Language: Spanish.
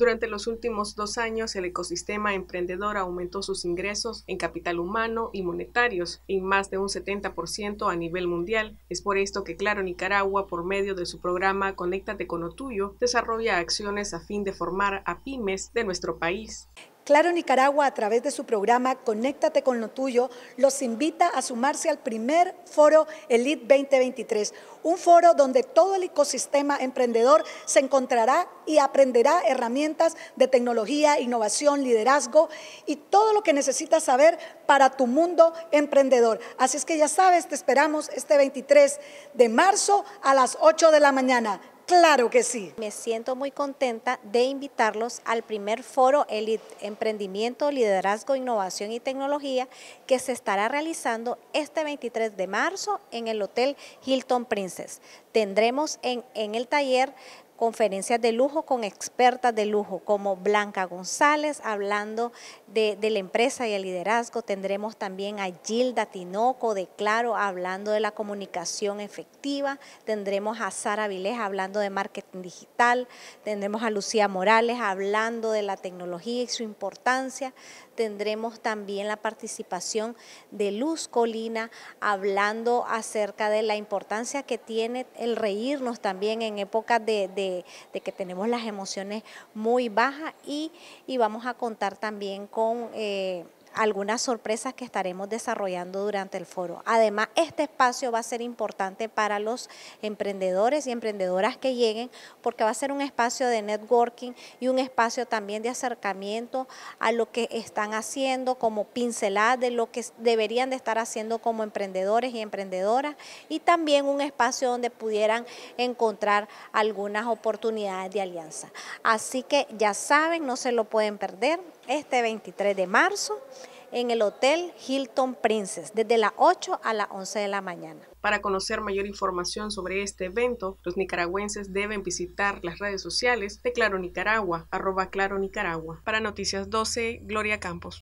Durante los últimos dos años, el ecosistema emprendedor aumentó sus ingresos en capital humano y monetarios en más de un 70% a nivel mundial. Es por esto que Claro Nicaragua, por medio de su programa Conéctate con lo tuyo, desarrolla acciones a fin de formar a pymes de nuestro país. Claro Nicaragua, a través de su programa Conéctate con lo tuyo, los invita a sumarse al primer foro Elite 2023, un foro donde todo el ecosistema emprendedor se encontrará y aprenderá herramientas de tecnología, innovación, liderazgo y todo lo que necesitas saber para tu mundo emprendedor. Así es que ya sabes, te esperamos este 23 de marzo a las 8 de la mañana. Claro que sí. Me siento muy contenta de invitarlos al primer foro Elite Emprendimiento, Liderazgo, Innovación y Tecnología que se estará realizando este 23 de marzo en el Hotel Hilton Princess. Tendremos en el taller conferencias de lujo con expertas de lujo, como Blanca González, hablando de, la empresa y el liderazgo. Tendremos también a Gilda Tinoco de Claro, hablando de la comunicación efectiva. Tendremos a Sara Vilés hablando de marketing digital. Tendremos a Lucía Morales hablando de la tecnología y su importancia. Tendremos también la participación de Luz Colina hablando acerca de la importancia que tiene el reírnos también en épocas de de que tenemos las emociones muy bajas y, vamos a contar también con... Eh, algunas sorpresas que estaremos desarrollando durante el foro. Además, este espacio va a ser importante para los emprendedores y emprendedoras que lleguen porque va a ser un espacio de networking y un espacio también de acercamiento a lo que están haciendo como pincelada de lo que deberían de estar haciendo como emprendedores y emprendedoras y también un espacio donde pudieran encontrar algunas oportunidades de alianza. Así que ya saben, no se lo pueden perder este 23 de marzo en el Hotel Hilton Princess desde las 8 a las 11 de la mañana. Para conocer mayor información sobre este evento, los nicaragüenses deben visitar las redes sociales de Claro Nicaragua, arroba Claro Nicaragua. Para Noticias 12, Gloria Campos.